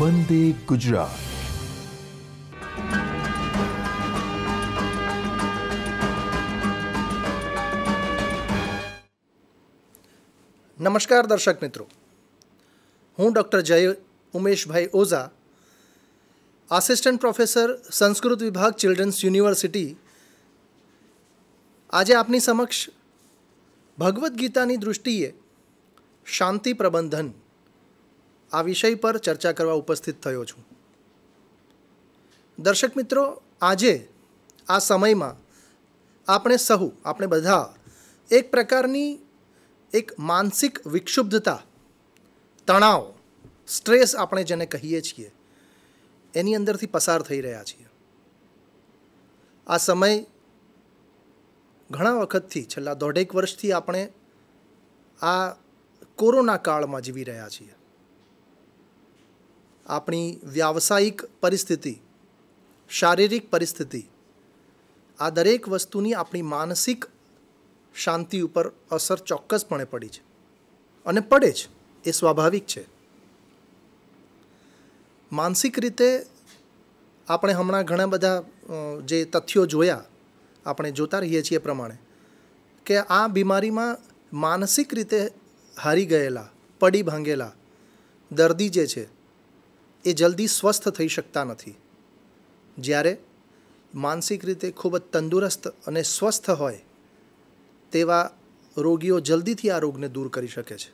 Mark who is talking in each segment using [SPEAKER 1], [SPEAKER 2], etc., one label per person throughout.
[SPEAKER 1] वंदे गुजरात નમસ્કાર દર્શક મિત્રો હું doctor Jay Umeshbhai Ojha assistant professor Sanskrit વિભાગ ચિલ્ડ્રન્સ યુનિવર્સિટી આજે આપની સમક્ષ ભગવદ્ ગીતાની દૃષ્ટિએ શાંતિ પ્રબંધન આ વિષય પર ચર્ચા કરવા ઉપસ્થિત થયો છું દર્શક મિત્રો આજે આ સમયમાં આપણે સહુ આપણે બધા એક પ્રકારની એક માનસિક વિક્ષુબ્ધતા તણાવ સ્ટ્રેસ આપણે જેને કહીએ છીએ એની અંદરથી પસાર થઈ રહ્યા છીએ આ સમય ઘણા વખતથી છેલ્લા દોઢેક વર્ષથી આપણે આ કોરોના કાળમાં જીવી રહ્યા છીએ આપણી વ્યાવસાયિક પરિસ્થિતિ શારીરિક પરિસ્થિતિ આ દરેક વસ્તુની આપણી માનસિક શાંતિ ઉપર અસર ચોક્કસપણે પડી છે અને પડે જ એ સ્વાભાવિક છે માનસિક રીતે આપણે હમણાં ઘણા બધા જે તથ્યો જોયા આપણે જોતા રહીએ છીએ પ્રમાણે કે આ બીમારીમાં માનસિક રીતે હારી ગયેલા પડી ભાંગેલા દર્દી જે છે એ જલ્દી સ્વસ્થ થઈ શકતા નથી જ્યારે માનસિક રીતે ખૂબ જ તંદુરસ્ત અને સ્વસ્થ હોય તેવા રોગીઓ જલ્દીથી આ રોગને દૂર કરી શકે છે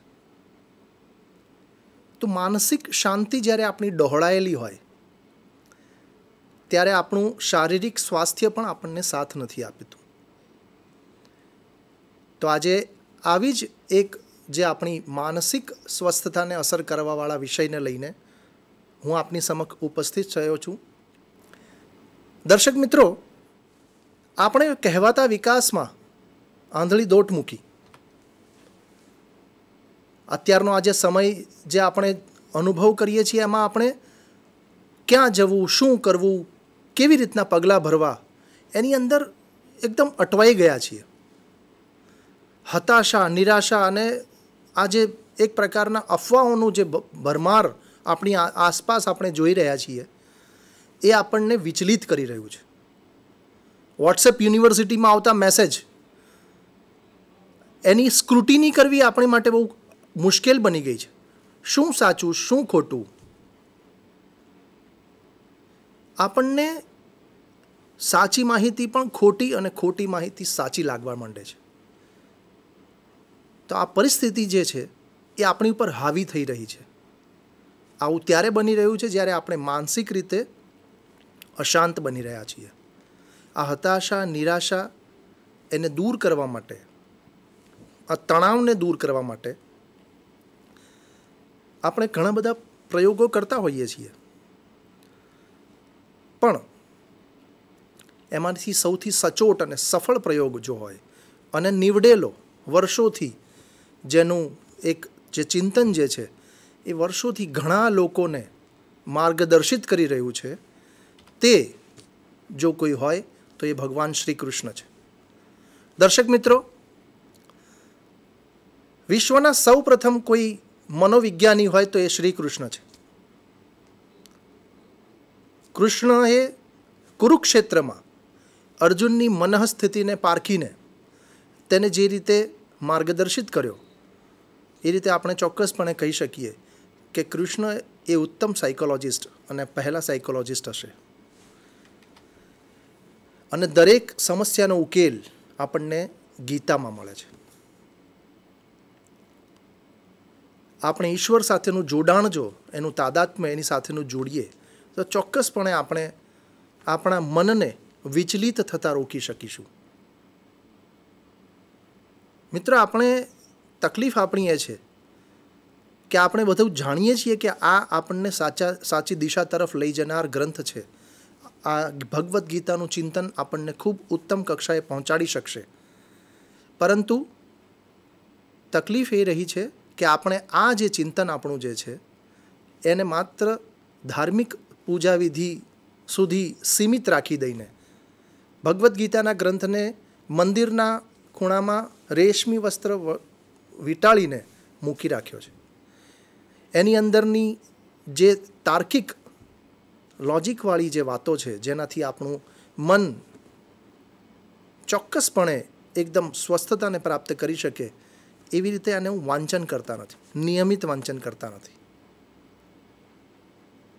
[SPEAKER 1] તો માનસિક શાંતિ જ્યારે આપણી ડહોળાયેલી હોય ત્યારે આપણું શારીરિક સ્વાસ્થ્ય પણ આપણને સાથ નથી આપતું તો આજે આવી જ એક જે આપણી માનસિક સ્વસ્થતાને અસર કરવાવાળા વિષયને લઈને હું આપની સમક્ષ ઉપસ્થિત થયો છું દર્શક મિત્રો આપણે કહેવાતા વિકાસમાં આંધળી દોટ મૂકી અત્યારનો આજે સમય જે આપણે અનુભવ કરીએ છીએ એમાં આપણે ક્યાં જવું શું કરવું કેવી રીતના પગલાં ભરવા એની અંદર એકદમ અટવાઈ ગયા છીએ હતાશા નિરાશા અને આ જે એક પ્રકારના અફવાઓનું જે ભરમાર આપણી આસપાસ આપણે જોઈ રહ્યા છીએ એ આપણને વિચલિત કરી રહ્યું છે વોટ્સએપ યુનિવર્સિટીમાં આવતા મેસેજ એની સ્ક્રુટિની કરવી આપણી માટે બહુ મુશ્કેલ બની ગઈ છે શું સાચું શું ખોટું આપણને સાચી માહિતી પણ ખોટી અને ખોટી માહિતી સાચી લાગવા માંડે છે તો આ પરિસ્થિતિ જે છે એ આપણી ઉપર હાવી થઈ રહી છે આવું ત્યારે બની રહ્યું છે જ્યારે આપણે માનસિક રીતે અશાંત બની રહ્યા છીએ આ હતાશા નિરાશા એને દૂર કરવા માટે આ તણાવને દૂર કરવા માટે આપણે ઘણા બધા પ્રયોગો કરતા હોઈએ છીએ પણ એમાંથી સૌથી સચોટ અને સફળ પ્રયોગ જો હોય અને નીવડેલો વર્ષોથી જેનું એક જે ચિંતન જે છે એ વર્ષોથી ઘણા લોકોને માર્ગદર્શિત કરી રહ્યું છે તે જો કોઈ હોય તો એ ભગવાન શ્રી કૃષ્ણ છે દર્શક મિત્રો વિશ્વના સૌ પ્રથમ કોઈ મનોવિજ્ઞાની હોય તો એ શ્રી કૃષ્ણ છે કૃષ્ણએ કુરુક્ષેત્રમાં અર્જુનની મનઃસ્થિતિને પારખીને તેને જે રીતે માર્ગદર્શિત કર્યો એ રીતે આપણે ચોક્કસપણે કહી શકીએ કે કૃષ્ણ એ ઉત્તમ સાયકોલોજિસ્ટ અને પહેલા સાયકોલોજિસ્ટ હશે અને દરેક સમસ્યાનો ઉકેલ આપણને ગીતામાં મળે છે આપણે ઈશ્વર સાથેનું જોડાણ જો એનું તાદાત્મ્ય એની સાથેનું જોડીએ તો ચોક્કસપણે આપણે આપણા મનને વિચલિત થતાં રોકી શકીશું મિત્ર આપણે તકલીફ આપણી એ છે કે આપણે બધું જાણીએ છીએ કે આ આપણને સાચા સાચી દિશા તરફ લઈ જનાર ગ્રંથ છે આ ભગવદ્ ગીતાનું ચિંતન આપણને ખૂબ ઉત્તમ કક્ષાએ પહોંચાડી શકશે પરંતુ તકલીફ એ રહી છે કે આપણે આ જે ચિંતન આપણું જે છે એને માત્ર ધાર્મિક પૂજાવિધિ સુધી સીમિત રાખી દઈને ભગવદ્ ગીતાના ગ્રંથને મંદિરના ખૂણામાં રેશમી વસ્ત્ર વીંટાળીને મૂકી રાખ્યો છે એની અંદરની જે તાર્કિક લોજિકવાળી જે વાતો છે જેનાથી આપણું મન ચોક્કસપણે એકદમ સ્વસ્થતાને પ્રાપ્ત કરી શકે એવી રીતે આને હું વાંચન કરતા નથી નિયમિત વાંચન કરતા નથી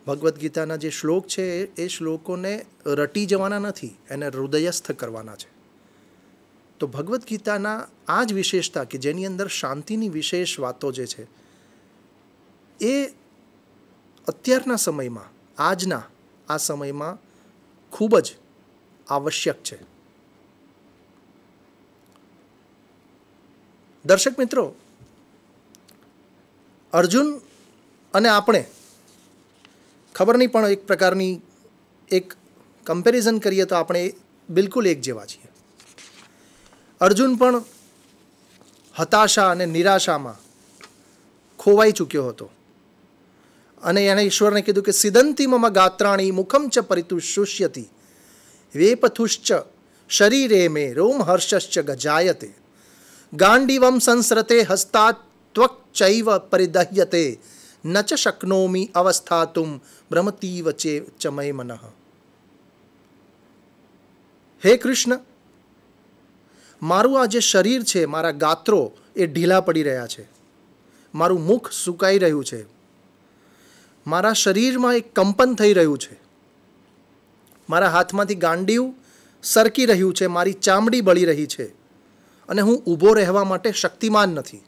[SPEAKER 1] ભગવદ્ ગીતાના જે શ્લોક છે એ શ્લોકોને રટી જવાના નથી એને હૃદયસ્થ કરવાના છે તો ભગવદ્ ગીતાના આ જ વિશેષતા કે જેની અંદર શાંતિની વિશેષ વાતો જે છે એ અત્યારના સમયમાં આજના આ સમયમાં ખૂબ જ આવશ્યક છે દર્શક મિત્રો અર્જુન અને આપણે ખબર નહીં પણ એક પ્રકારની એક કમ્પેરિઝન કરીએ તો આપણે બિલકુલ એક જેવા છીએ અર્જુન પણ હતાશા અને નિરાશામાં ખોવાઈ ચૂક્યો હતો અને એણે ઈશ્વરને કીધું કે સિદંતી મમ ગાત્રાણી મુખમ ચ પરિતુષ્યુષ્યતી વેપથુશ્ચ શરીરે મે રોમ હર્ષશ્ચ ગજાયતે ગાંડીવમ સંસ્રતે હસ્તાત ત્વક્ચૈવ પરિદહ્યતે ન ચ શક્નોમી અવસ્થાતુમ ભ્રમતીવ ચે ચમય મનઃ હે કૃષ્ણ મારું આ જે શરીર છે મારા ગાત્રો એ ઢીલા પડી રહ્યા છે મારું મુખ સુકાઈ રહ્યું છે મારા શરીરમાં એક કંપન થઈ રહ્યું છે મારા હાથમાંથી ગાંડિયું સરકી રહ્યું છે મારી ચામડી બળી રહી છે અને હું ઊભો રહેવા માટે શક્તિમાન નથી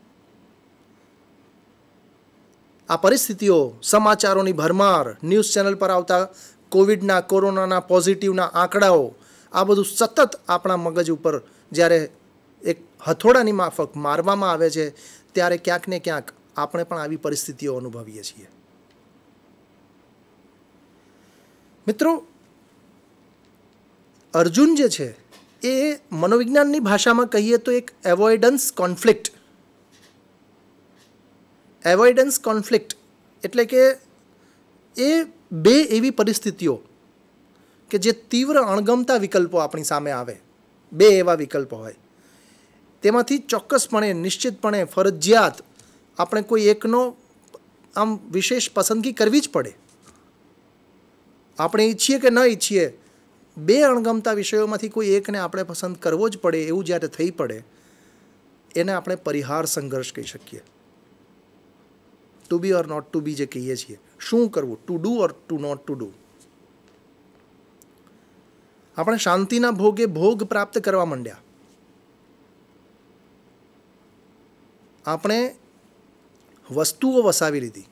[SPEAKER 1] આ પરિસ્થિતિઓ સમાચારોની ભરમાર ન્યૂઝ ચેનલ પર આવતા કોવિડના કોરોનાના પોઝિટિવના આંકડાઓ આ બધું સતત આપણા મગજ ઉપર જ્યારે એક હથોડાની માફક મારવામાં આવે છે ત્યારે ક્યાંક ને ક્યાંક આપણે પણ આવી પરિસ્થિતિઓ અનુભવીએ છીએ મિત્રો અર્જુન જે છે એ મનોવિજ્ઞાનની ભાષામાં કહીએ તો એક એવોઇડન્સ કોન્ફ્લિક્ટ એવોઇડન્સ કોન્ફ્લિક્ટ એટલે કે એ બે એવી પરિસ્થિતિઓ કે જે તીવ્ર અણગમતા વિકલ્પો આપણી સામે આવે બે એવા વિકલ્પો હોય તેમાંથી ચોક્કસપણે નિશ્ચિતપણે ફરજિયાત આપણે કોઈ એકનો આમ વિશેષ પસંદગી કરવી જ પડે આપણે ઈચ્છીએ કે ન ઈચ્છીએ બે અણગમતા વિષયોમાંથી કોઈ એકને આપણે પસંદ કરવો જ પડે એવું જ્યારે થઈ પડે એને આપણે પરિહાર સંઘર્ષ કહી શકીએ to be or not to be જે કહીએ છીએ શું કરવું to do or to not to do આપણે શાંતિના ભોગે ભોગ પ્રાપ્ત કરવા માંડ્યા આપણે વસ્તુઓ વસાવી લીધી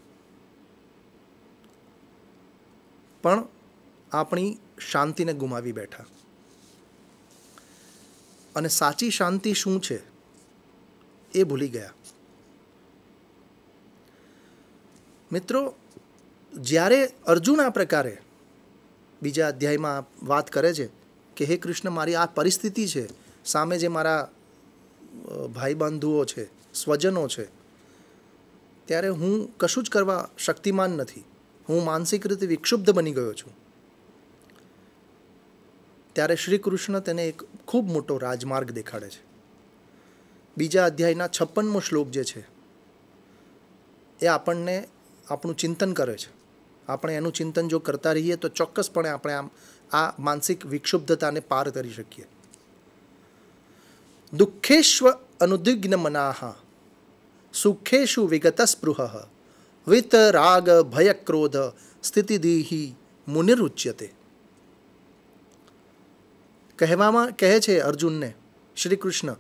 [SPEAKER 1] પણ આપણી શાંતિને ગુમાવી બેઠા અને સાચી શાંતિ શું છે એ ભૂલી ગયા મિત્રો જ્યારે અર્જુન આ પ્રકારે બીજા અધ્યાયમાં વાત કરે છે કે હે કૃષ્ણ મારી આ પરિસ્થિતિ છે સામે જે મારા ભાઈ ભાઈબંધુઓ છે સ્વજનો છે ત્યારે હું કશું જ કરવા શક્તિમાન નથી હું માનસિક રીતે વિક્ષુબ્ધ બની ગયો છું ત્યારે શ્રી કૃષ્ણ તેને એક ખૂબ મોટો રાજમાર્ગ દેખાડે છે બીજા અધ્યાયના છપ્પનમો શ્લોક જે છે એ આપણને આપણું ચિંતન કરે છે આપણે એનું ચિંતન જો કરતા રહીએ તો ચોક્કસપણે આપણે આમ આ માનસિક વિક્ષુબ્ધતાને પાર કરી શકીએ દુઃખેશ્વ અનુદ્વિગ્ન મનાહ સુખેશુ વિગત સ્પૃહ વિતરાગ રાગ ભયક્રોધ સ્થિતિદીહી મુનિરુચ્યતે કહેવામાં કહે છે અર્જુનને શ્રી કૃષ્ણ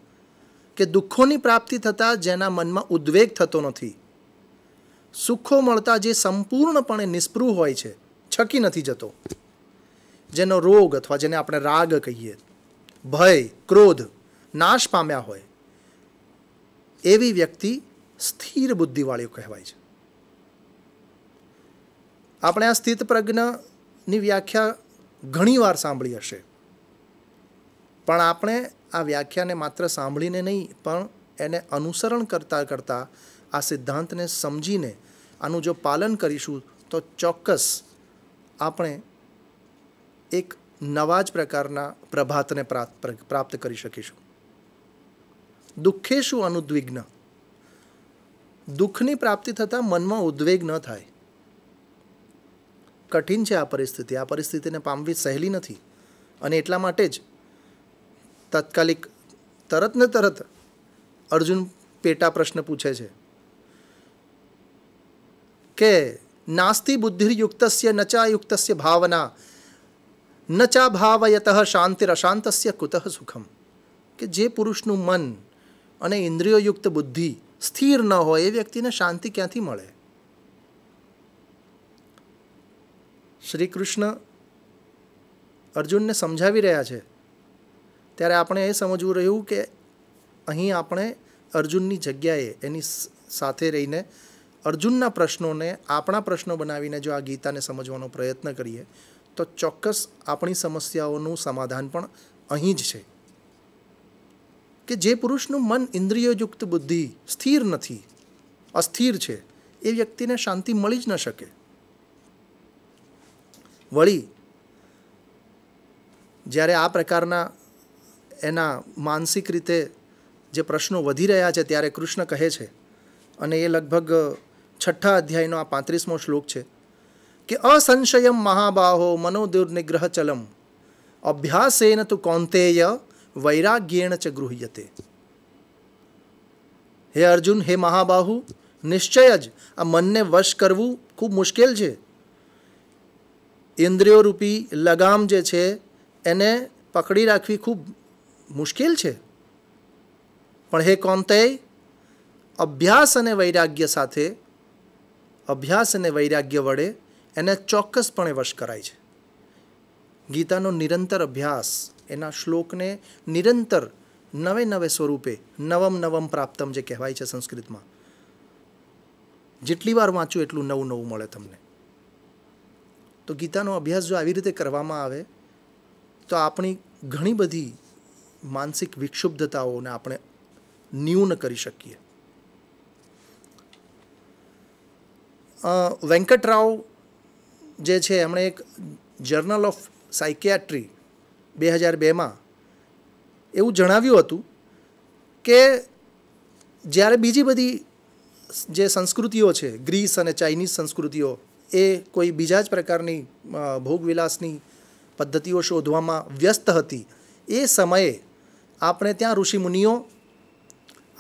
[SPEAKER 1] કે દુઃખોની પ્રાપ્તિ થતાં જેના મનમાં ઉદ્વેગ થતો નથી સુખો મળતા જે સંપૂર્ણપણે નિષ્પૃહ હોય છે છકી નથી જતો જેનો રોગ અથવા જેને આપણે રાગ કહીએ ભય ક્રોધ નાશ પામ્યા હોય એવી વ્યક્તિ સ્થિર બુદ્ધિવાળી કહેવાય છે આપણે આ સ્થિત પ્રજ્ઞની વ્યાખ્યા ઘણીવાર સાંભળી હશે પણ આપણે આ વ્યાખ્યાને માત્ર સાંભળીને નહીં પણ એને અનુસરણ કરતાં કરતાં આ સિદ્ધાંતને સમજીને આનું જો પાલન કરીશું તો ચોક્કસ આપણે એક નવા જ પ્રકારના પ્રભાતને પ્રાપ્ત કરી શકીશું દુઃખેશું અનુદ્વિગ્ન દુઃખની પ્રાપ્તિ થતાં મનમાં ઉદ્વેગ ન થાય કઠિન છે આ પરિસ્થિતિ આ પરિસ્થિતિને પામવી સહેલી નથી અને એટલા માટે જ તાત્કાલિક તરત ને તરત અર્જુન પેટા પ્રશ્ન પૂછે છે કે નાસ્તિ બુદ્ધિર્યુક્તસ્ય નચા યુક્તસ્ય ભાવના નચા ભાવયત શાંતિરશાંતસ્ય કુતઃ સુખમ કે જે પુરુષનું મન અને ઇન્દ્રિયોયુક્ત બુદ્ધિ સ્થિર ન હોય એ વ્યક્તિને શાંતિ ક્યાંથી મળે શ્રી કૃષ્ણ અર્જુનને સમજાવી રહ્યા છે ત્યારે આપણે એ સમજવું રહ્યું કે અહીં આપણે અર્જુનની જગ્યાએ એની સાથે રહીને અર્જુનના પ્રશ્નોને આપણા પ્રશ્નો બનાવીને જો આ ગીતાને સમજવાનો પ્રયત્ન કરીએ તો ચોક્કસ આપણી સમસ્યાઓનું સમાધાન પણ અહીં જ છે કે જે પુરુષનું મન ઇન્દ્રિયયુક્ત બુદ્ધિ સ્થિર નથી અસ્થિર છે એ વ્યક્તિને શાંતિ મળી જ ન શકે વળી જ્યારે આ પ્રકારના એના માનસિક રીતે જે પ્રશ્નો વધી રહ્યા છે ત્યારે કૃષ્ણ કહે છે અને એ લગભગ છઠ્ઠા અધ્યાયનો આ પાંત્રીસમો શ્લોક છે કે અસંશયમ મહાબાહો મનોદુર્નિગ્રહ ચલમ અભ્યાસેન તું કૌંતેય વૈરાગ્યેણ ચ ગૃહ્યતે હે અર્જુન હે મહાબાહુ નિશ્ચય જ આ મનને વશ કરવું ખૂબ મુશ્કેલ છે ઇન્દ્રિયોરૂપી લગામ જે છે એને પકડી રાખવી ખૂબ મુશ્કેલ છે પણ હે કોંતે અભ્યાસ અને વૈરાગ્ય સાથે અભ્યાસ અને વૈરાગ્ય વડે એને ચોક્કસપણે વશ કરાય છે ગીતાનો નિરંતર અભ્યાસ એના શ્લોકને નિરંતર નવે નવે સ્વરૂપે નવમ નવમ પ્રાપ્તમ જે કહેવાય છે સંસ્કૃતમાં જેટલી વાર વાંચું એટલું નવું નવું મળે તમને તો ગીતાનો અભ્યાસ જો આવી રીતે કરવામાં આવે તો આપણી ઘણી બધી માનસિક વિક્ષુબ્ધતાઓને આપણે ન્યૂન કરી શકીએ વેંકટરાવ જે છે એમણે એક જર્નલ ઓફ સાયકિયાટ્રી બે હજાર બેમાં એવું જણાવ્યું હતું કે જ્યારે બીજી બધી જે સંસ્કૃતિઓ છે ગ્રીસ અને ચાઇનીઝ સંસ્કૃતિઓ એ કોઈ બીજા જ પ્રકારની ભોગવિલાસની પદ્ધતિઓ શોધવામાં વ્યસ્ત હતી એ સમયે આપણે ત્યાં ઋષિમુનિઓ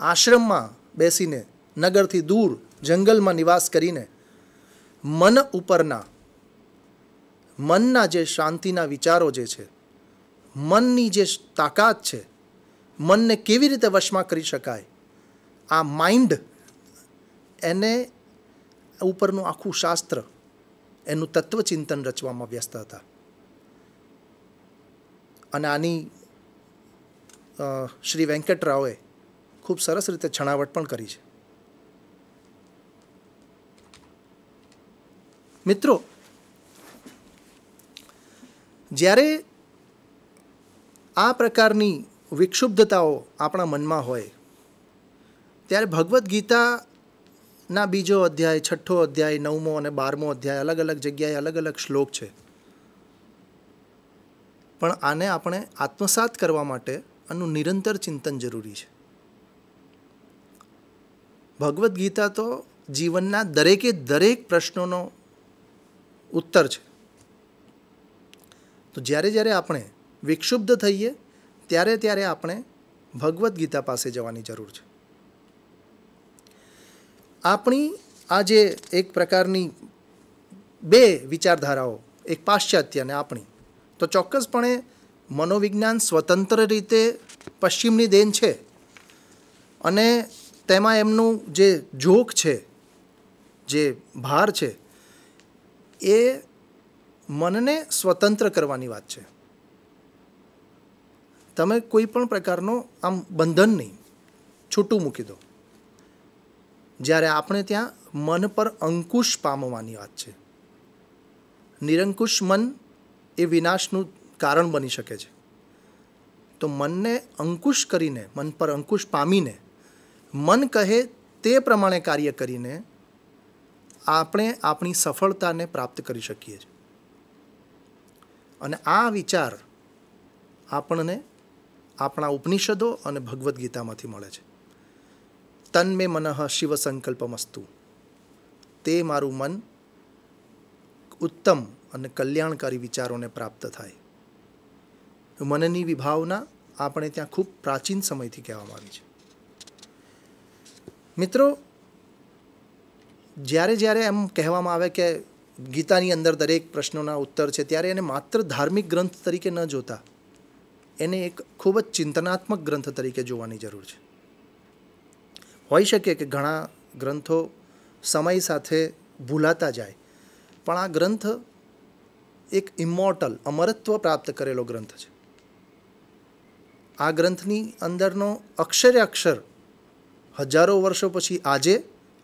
[SPEAKER 1] આશ્રમમાં બેસીને નગરથી દૂર જંગલમાં નિવાસ કરીને મન ઉપરના મનના જે શાંતિના વિચારો જે છે મનની જે તાકાત છે મનને કેવી રીતે વશમાં કરી શકાય આ માઇન્ડ એને ઉપરનું આખું શાસ્ત્ર એનું તત્વચિંતન રચવામાં વ્યસ્ત હતા અને આની શ્રી વેંકટરાવે ખૂબ સરસ રીતે છણાવટ પણ કરી છે મિત્રો જ્યારે આ પ્રકારની વિક્ષુબ્ધતાઓ આપણા મનમાં હોય ત્યારે ભગવદ્ ગીતાના બીજો અધ્યાય છઠ્ઠો અધ્યાય નવમો અને બારમો અધ્યાય અલગ અલગ જગ્યાએ અલગ અલગ શ્લોક છે પણ આને આપણે આત્મસાત કરવા માટે આનું નિરંતર ચિંતન જરૂરી છે ભગવદ્ ગીતા તો જીવનના દરેકે દરેક પ્રશ્નોનો ઉત્તર છે તો જ્યારે જ્યારે આપણે વિક્ષુબ્ધ થઈએ ત્યારે ત્યારે આપણે ભગવદ્ ગીતા પાસે જવાની જરૂર છે આપણી આ જે એક પ્રકારની બે વિચારધારાઓ એક પાશ્ચાત્ય અને આપણી તો ચોક્કસપણે મનોવિજ્ઞાન સ્વતંત્ર રીતે પશ્ચિમની દેન છે અને તેમાં એમનું જે જોક છે જે ભાર છે એ મનને સ્વતંત્ર કરવાની વાત છે તમે કોઈ પણ પ્રકારનો આમ બંધન નહીં છૂટું મૂકી દો જ્યારે આપણે ત્યાં મન પર અંકુશ પામવાની વાત છે નિરંકુશ મન એ વિનાશનું કારણ બની શકે છે તો મનને અંકુશ કરીને મન પર અંકુશ પામીને મન કહે તે પ્રમાણે કાર્ય કરીને આપણે આપણી સફળતાને પ્રાપ્ત કરી શકીએ છીએ અને આ વિચાર આપણને આપણા ઉપનિષદો અને ભગવદ્ ગીતામાંથી મળે છે તન્મે મનઃ શિવ સંકલ્પ મસ્તુ તે મારું મન ઉત્તમ અને કલ્યાણકારી વિચારોને પ્રાપ્ત થાય મનની વિભાવના આપણે ત્યાં ખૂબ પ્રાચીન સમયથી કહેવામાં આવી છે મિત્રો જ્યારે જ્યારે એમ કહેવામાં આવે કે ગીતાની અંદર દરેક પ્રશ્નોના ઉત્તર છે ત્યારે એને માત્ર ધાર્મિક ગ્રંથ તરીકે ન જોતા એને એક ખૂબ જ ચિંતનાત્મક ગ્રંથ તરીકે જોવાની જરૂર છે હોઈ શકે કે ઘણા ગ્રંથો સમય સાથે ભૂલાતા જાય પણ આ ગ્રંથ એક ઇમોર્ટલ અમરત્વ પ્રાપ્ત કરેલો ગ્રંથ છે આ ગ્રંથની અંદરનો અક્ષરે અક્ષર હજારો વર્ષો પછી આજે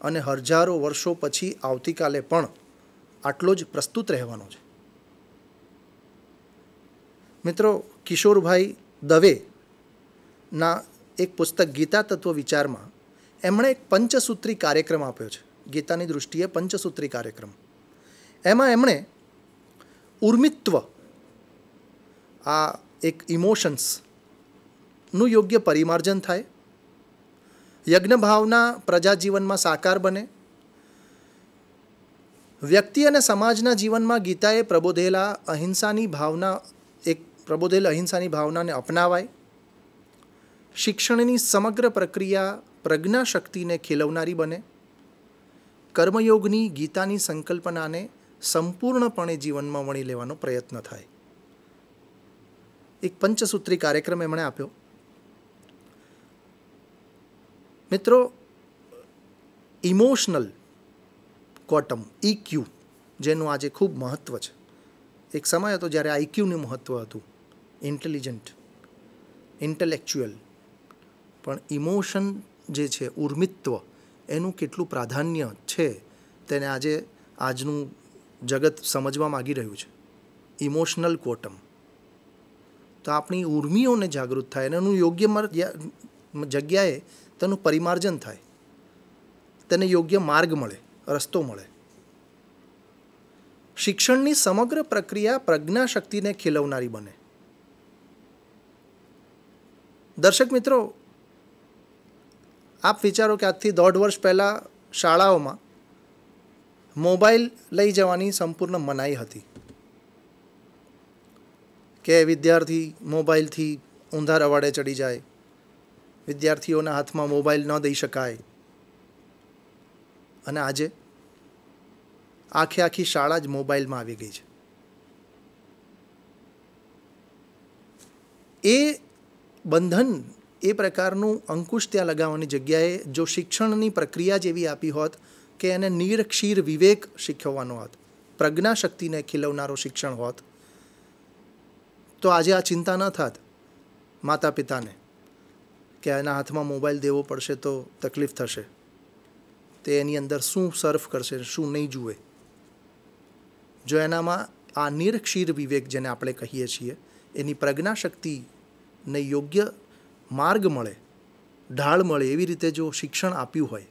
[SPEAKER 1] અને હજારો વર્ષો પછી આવતીકાલે પણ આટલો જ પ્રસ્તુત રહેવાનો છે મિત્રો કિશોરભાઈ દવે ના એક પુસ્તક ગીતા તત્વ વિચારમાં એમણે એક પંચસૂત્રી કાર્યક્રમ આપ્યો છે ગીતાની દૃષ્ટિએ પંચસૂત્રી કાર્યક્રમ એમાં એમણે ઉર્મિત્વ આ એક ઇમોશન્સ નું યોગ્ય પરિમાર્જન થાય યજ્ઞ ભાવના પ્રજા જીવનમાં સાકાર બને વ્યક્તિ અને સમાજના જીવનમાં ગીતાએ પ્રબોધેલા અહિંસાની ભાવના એક પ્રબોધેલ અહિંસાની ભાવનાને અપનાવાય શિક્ષણની સમગ્ર પ્રક્રિયા પ્રજ્ઞા શક્તિને ખીલવનારી બને કર્મયોગની ગીતાની સંકલ્પનાને સંપૂર્ણપણે જીવનમાં વણી લેવાનો પ્રયત્ન થાય એક પંચસૂત્રી કાર્યક્રમ એમણે આપ્યો મિત્રો ઇમોશનલ કોટમ ઇક્યુ જેનું આજે ખૂબ મહત્ત્વ છે એક સમય હતો જ્યારે આ મહત્ત્વ હતું ઇન્ટેલિજન્ટ ઇન્ટેલેક્ચ્યુઅલ પણ ઇમોશન જે છે ઉર્મિત્વ એનું કેટલું પ્રાધાન્ય છે તેને આજે આજનું જગત સમજવા માગી રહ્યું છે ઇમોશનલ કોટમ તો આપણી ઉર્મિઓને જાગૃત થાય અને એનું યોગ્ય જગ્યાએ તેનું પરિમાર્જન થાય તેને યોગ્ય માર્ગ મળે રસ્તો મળે શિક્ષણની સમગ્ર પ્રક્રિયા પ્રજ્ઞાશક્તિને ખીલવનારી બને દર્શક મિત્રો આપ વિચારો કે આજથી દોઢ વર્ષ પહેલાં શાળાઓમાં મોબાઈલ લઈ જવાની સંપૂર્ણ મનાઈ હતી કે વિદ્યાર્થી મોબાઈલથી ઊંધા રવાડે ચડી જાય વિદ્યાર્થીઓના હાથમાં મોબાઈલ ન દઈ શકાય અને આજે આખે આખી શાળા જ મોબાઈલમાં આવી ગઈ છે એ બંધન એ પ્રકારનું અંકુશ ત્યાં લગાવવાની જગ્યાએ જો શિક્ષણની પ્રક્રિયા જ એવી આપી હોત કે એને નિરક્ષીર વિવેક શીખવવાનો હોત પ્રજ્ઞાશક્તિને ખીલવનારો શિક્ષણ હોત તો આજે આ ચિંતા ન થાત માતા પિતાને કે એના હાથમાં મોબાઈલ દેવો પડશે તો તકલીફ થશે તે એની અંદર શું સર્ફ કરશે શું નહીં જુએ જો એનામાં આ નિરક્ષીર વિવેક જેને આપણે કહીએ છીએ એની પ્રજ્ઞાશક્તિને યોગ્ય માર્ગ મળે ઢાળ મળે એવી રીતે જો શિક્ષણ આપ્યું હોય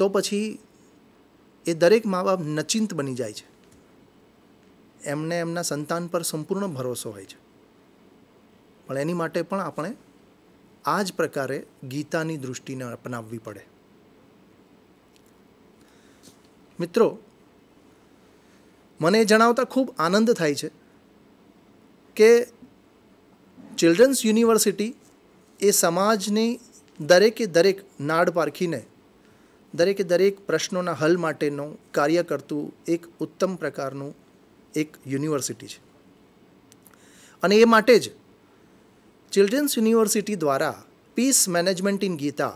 [SPEAKER 1] તો પછી એ દરેક મા બાપ નચિંત બની જાય છે એમને એમના સંતાન પર સંપૂર્ણ ભરોસો હોય છે પણ એની માટે પણ આપણે આ જ પ્રકારે ગીતાની દૃષ્ટિને અપનાવવી પડે મિત્રો મને જણાવતા ખૂબ આનંદ થાય છે કે ચિલ્ડ્રન્સ યુનિવર્સિટી એ સમાજની દરેકે દરેક નાડ પારખીને દરેકે દરેક પ્રશ્નોના હલ માટેનું કાર્ય કરતું એક ઉત્તમ પ્રકારનું એક યુનિવર્સિટી છે અને એ માટે જ ચિલ્ડ્રન્સ યુનિવર્સિટી દ્વારા peace management in Gita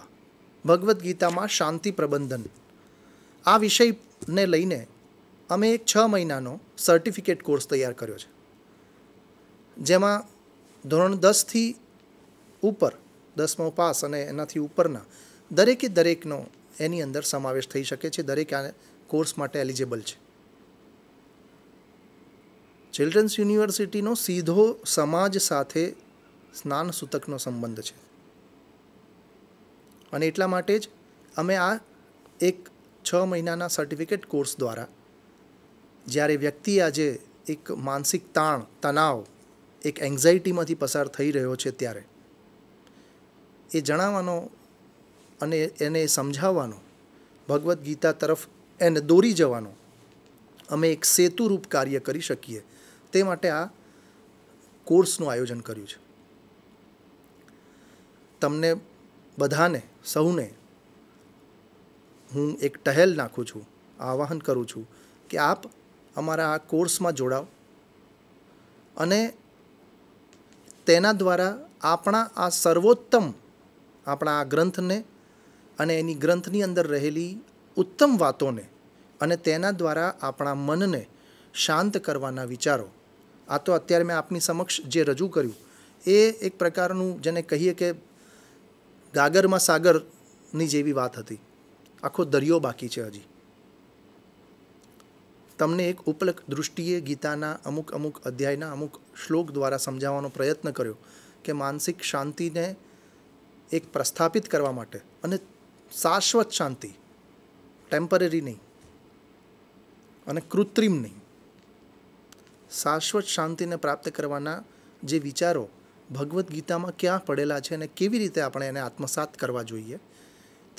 [SPEAKER 1] Bhagavad ગીતામાં શાંતિ પ્રબંધન આ વિષયને લઈને અમે એક છ મહિનાનો સર્ટિફિકેટ કોર્સ તૈયાર કર્યો છે જેમાં ધોરણ દસથી ઉપર દસમો પાસ અને એનાથી ઉપરના દરેકે દરેકનો એની અંદર સમાવેશ થઈ શકે છે દરેક આ કોર્સ માટે એલિજેબલ છે ચિલ્ડ્રન્સ યુનિવર્સિટીનો સીધો સમાજ સાથે સ્નાન સૂતકનો સંબંધ છે અને એટલા માટે જ અમે આ એક છ મહિનાના સર્ટિફિકેટ કોર્સ દ્વારા જ્યારે વ્યક્તિ આજે એક માનસિક તાણ તણાવ એક એન્ઝાઇટીમાંથી પસાર થઈ રહ્યો છે ત્યારે એ જણાવવાનો અને એને સમજાવવાનો ભગવદ્ ગીતા તરફ એને દોરી જવાનો અમે એક સેતુરૂપ કાર્ય કરી શકીએ તે માટે આ કોર્સનું આયોજન કર્યું છે તમને બધાને સૌને હું એક ટહેલ નાખું છું આવાહન કરું છું કે આપ અમારા આ કોર્સમાં જોડાઓ અને તેના દ્વારા આપણા આ સર્વોત્તમ આપણા આ ગ્રંથને અને એની ગ્રંથની અંદર રહેલી ઉત્તમ વાતોને અને તેના દ્વારા આપણા મનને શાંત કરવાના વિચારો આ તો અત્યારે મેં આપની સમક્ષ જે રજૂ કર્યું એ એક પ્રકારનું જેને કહીએ કે ગાગરમાં સાગરની જેવી વાત હતી આખો દરિયો બાકી છે હજી તમને એક ઉપલક દૃષ્ટિએ ગીતાના અમુક અમુક અધ્યાયના અમુક શ્લોક દ્વારા સમજાવવાનો પ્રયત્ન કર્યો કે માનસિક શાંતિને એક પ્રસ્થાપિત કરવા માટે અને શાશ્વત શાંતિ ટેમ્પરરી નહીં અને કૃત્રિમ નહીં શાશ્વત શાંતિને પ્રાપ્ત કરવાના જે વિચારો ભગવદ્ ગીતામાં ક્યાં પડેલા છે અને કેવી રીતે આપણે એને આત્મસાત કરવા જોઈએ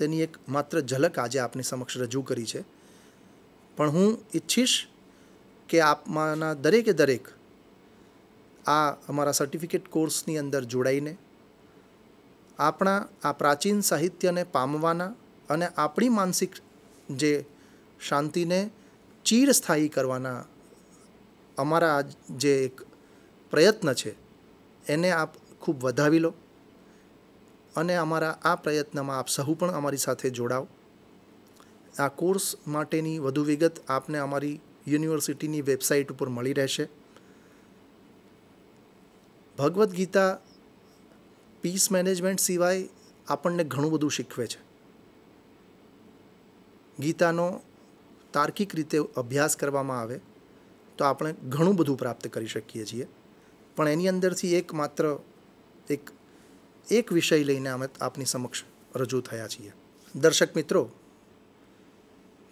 [SPEAKER 1] તેની એક માત્ર ઝલક આજે આપની સમક્ષ રજૂ કરી છે પણ હું ઈચ્છીશ કે આપમાંના દરેકે દરેક આ અમારા સર્ટિફિકેટ કોર્સની અંદર જોડાઈને આપણા આ પ્રાચીન સાહિત્યને પામવાના અને આપણી માનસિક જે શાંતિને ચીરસ્થાયી કરવાના અમારા જે એક પ્રયત્ન છે એને આપ ખૂબ વધાવી લો અને અમારા આ પ્રયત્નમાં આપ સહુ પણ અમારી સાથે જોડાઓ આ કોર્સ માટેની વધુ વિગત આપને અમારી યુનિવર્સિટીની વેબસાઇટ ઉપર મળી રહેશે ભગવદ્ ગીતા પીસ મેનેજમેન્ટ સિવાય આપણને ઘણું બધું શીખવે છે ગીતાનો તાર્કિક રીતે અભ્યાસ કરવામાં આવે તો આપણે ઘણું બધું પ્રાપ્ત કરી શકીએ છીએ પણ એની અંદરથી એક માત્ર એક એક વિષય લઈને અમે આપની સમક્ષ રજૂ થયા છીએ દર્શક મિત્રો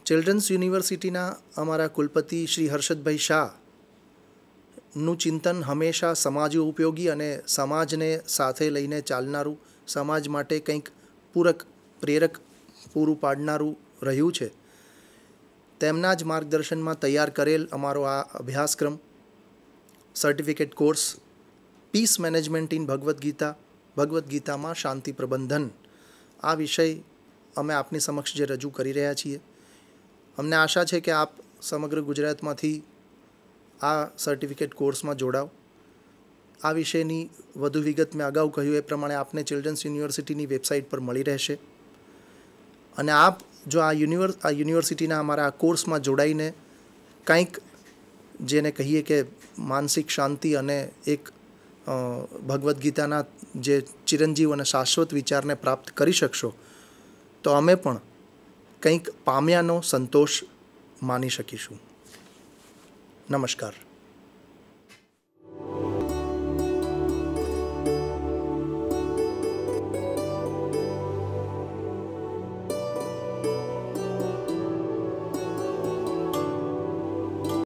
[SPEAKER 1] ચિલ્ડ્રન્સ યુનિવર્સિટીના અમારા કુલપતિ શ્રી હર્ષદભાઈ શાહનું ચિંતન હંમેશા સમાજ ઉપયોગી અને સમાજને સાથે લઈને ચાલનારું સમાજ માટે કંઈક પૂરક પ્રેરક પૂરું પાડનારું રહ્યું છે તેમના જ માર્ગદર્શનમાં તૈયાર કરેલ અમારો આ અભ્યાસક્રમ certificate course peace management in Bhagavad Gita Bhagavad ગીતામાં શાંતિ પ્રબંધન આ વિષય અમે આપની સમક્ષ જે રજૂ કરી રહ્યા છીએ અમને આશા છે કે આપ સમગ્ર ગુજરાતમાંથી આ સર્ટિફિકેટ કોર્સમાં જોડાવ આ વિષયની વધુ વિગત મેં અગાઉ કહ્યું એ પ્રમાણે આપને ચિલ્ડ્રન્સ યુનિવર્સિટીની વેબસાઇટ પર મળી રહેશે અને આપ જો આ યુનિવર્સ આ યુનિવર્સિટીના અમારા આ કોર્સમાં જોડાઈને કંઈક જેને કહીએ કે માનસિક શાંતિ અને એક ભગવદ્ ગીતાના જે ચિરંજીવ અને શાશ્વત વિચારને પ્રાપ્ત કરી શકશો તો અમે પણ કંઈક પામ્યાનો સંતોષ માની શકીશું નમસ્કાર